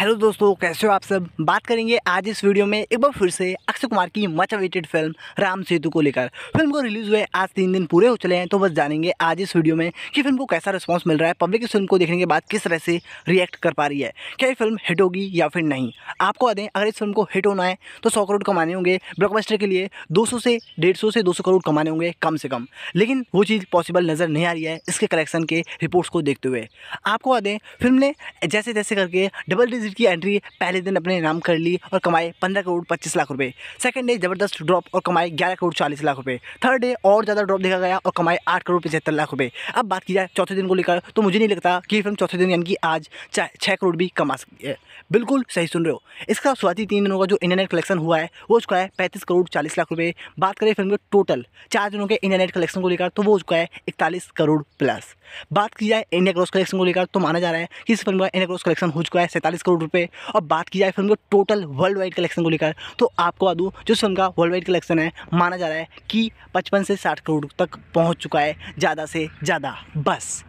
hello दोस्तों कैसे हो आप सब बात करेंगे आज इस वीडियो में एक बार फिर से अक्षय कुमार की much awaited film Ram Setu को लेकर फिल्म को रिलीज़ हुए आज तीन दिन पूरे हो चले हैं तो बस जानेंगे आज इस वीडियो में कि फिल्म को कैसा रिस्पांस मिल रहा है पब्लिक इस फिल्म को देखने के बाद किस तरह से रिएक्ट कर पा रही है क्या ये फिल्म हिट होगी या फिर नहीं आपको बता दें अगर इस फिल्म को हिट होना है तो सौ करोड़ कमाने होंगे ब्लॉकबस्टर के लिए दो से डेढ़ से दो करोड़ कमाने होंगे कम से कम लेकिन वो चीज़ पॉसिबल नज़र नहीं आ रही है इसके कलेक्शन के रिपोर्ट्स को देखते हुए आपको बता दें फिल्म ने जैसे तैसे करके डबल डिपॉजिट की एंट्री पहले दिन अपने नाम कर ली और कमाए पंद्रह करोड़ पच्चीस लाख रुपए सेकंड डे जबरदस्त ड्रॉप और कमाए ग्यारह करोड़ चालीस लाख रुपए थर्ड डे और ज़्यादा ड्रॉप देखा गया और कमाए आठ करोड़ पचहत्तर लाख रुपए अब बात की जाए चौथे दिन को लेकर तो मुझे नहीं लगता कि फिल्म चौथे दिन यानी कि आज छः करोड़ भी कमा सकती है बिल्कुल सही सुन रहे हो इसका शुरुआती तीन दिनों का जो इंटरनेट कलेक्शन हुआ है वो चुका है पैंतीस करोड़ चालीस लाख रुपये बात करें फिल्म के टोटल चार दिनों के इंटरनेट कलेक्शन को लेकर तो वो चुका है इकतालीस करोड़ प्लस बात की जाए इंडिया क्रॉस कलेक्शन को लेकर तो माना जा रहा है कि इस फिल्म का इंडिया क्रॉस कलेक्शन हो चुका है सैंतालीस करोड़ करोड़ रुपए और बात की जाए फिल्म के टोटल वर्ल्ड वाइड कलेक्शन को लेकर तो आपको बता दूँ जो फिल्म का वर्ल्ड वाइड कलेक्शन है माना जा रहा है कि पचपन से साठ करोड़ तक पहुँच चुका है ज़्यादा से ज़्यादा बस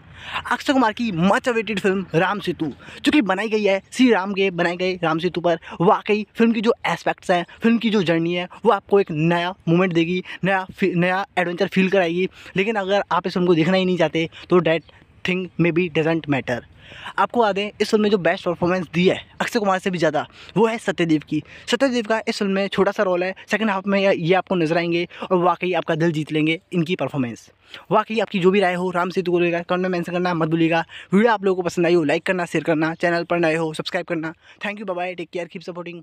अक्षय कुमार की much awaited film Ram Setu जो कि बनाई गई है श्री राम के बनाए गए राम सेतु पर वाकई फिल्म की जो एस्पेक्ट्स हैं फिल्म की जो जर्नी है वो आपको एक नया मोमेंट देगी नया नया एडवेंचर फील कराएगी लेकिन अगर आप इस फिल्म को देखना ही नहीं चाहते तो that thing maybe doesn't matter आपको याद इस फिल्म में जो बेस्ट परफॉर्मेंस दी है अक्षय कुमार से भी ज़्यादा वो है सत्यदेव की सत्यदेव का इस फिल्म में छोटा सा रोल है सेकंड हाफ में ये आपको नजर आएंगे और वाकई आपका दिल जीत लेंगे इनकी परफॉर्मेंस वाकई आपकी जो भी राय हो राम सेतु को लेगा कमेंट में मैंसन करना मत भूलिएगा वीडियो आप लोगों को पसंद आई हो लाइक करना शेयर करना चैनल पर नए हो सब्सक्राइब करना thank you bye take care keep supporting